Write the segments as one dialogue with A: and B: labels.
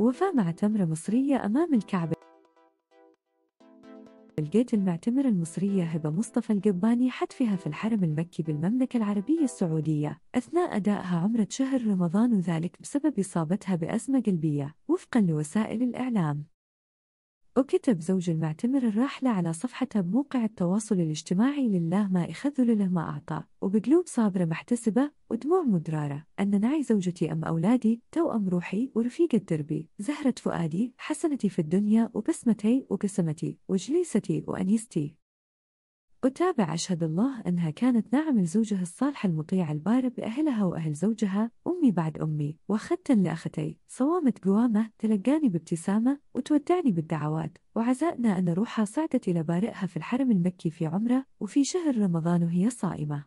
A: وفاة مع تمرة مصرية أمام الكعبة الجيت المعتمرة المصرية هبة مصطفى القباني حتفها في الحرم المكي بالمملكة العربية السعودية أثناء أدائها عمرة شهر رمضان وذلك بسبب إصابتها بأزمة قلبية وفقا لوسائل الإعلام وكتب زوج المعتمر الراحلة على صفحة بموقع التواصل الاجتماعي لله ما أخذ له ما أعطى وبقلوب صابرة محتسبة ودموع مدرارة أن نعي زوجتي أم أولادي توأم روحي ورفيقة دربي زهرة فؤادي حسنتي في الدنيا وبسمتي وقسمتي وجليستي وأنيستي أتابع أشهد الله أنها كانت نعم لزوجها الصالح المطيع البار بأهلها وأهل زوجها أمي بعد أمي وختا لأختي صوامة قوامة تلقاني بابتسامة وتودعني بالدعوات وعزائنا أن روحها صعدت إلى بارئها في الحرم المكي في عمرة وفي شهر رمضان وهي صائمة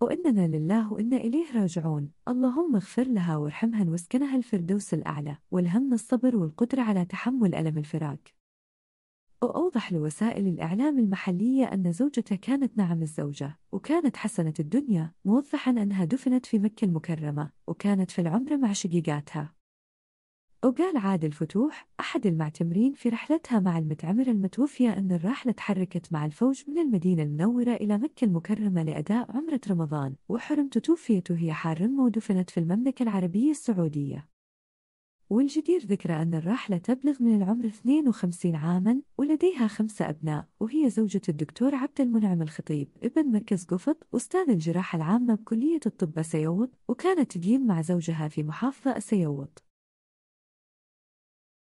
A: وإننا لله وإنا إليه راجعون اللهم اغفر لها وارحمها واسكنها الفردوس الأعلى والهمنا الصبر والقدرة على تحمل ألم الفراق وأوضح لوسائل الإعلام المحلية أن زوجته كانت نعم الزوجة وكانت حسنة الدنيا موضحا أنها دفنت في مكة المكرمة وكانت في العمرة مع شقيقاتها وقال عادل فتوح أحد المعتمرين في رحلتها مع المتعمرة المتوفية أن الراحلة تحركت مع الفوج من المدينة المنورة إلى مكة المكرمة لأداء عمرة رمضان وحرمت توفيت وهي حارمة ودفنت في المملكة العربية السعودية والجدير ذكر أن الراحلة تبلغ من العمر 52 عاما ولديها خمسة أبناء وهي زوجة الدكتور عبد المنعم الخطيب ابن مركز قفط أستاذ الجراحة العامة بكلية الطب سيوط وكانت تقيم مع زوجها في محافظة سيوط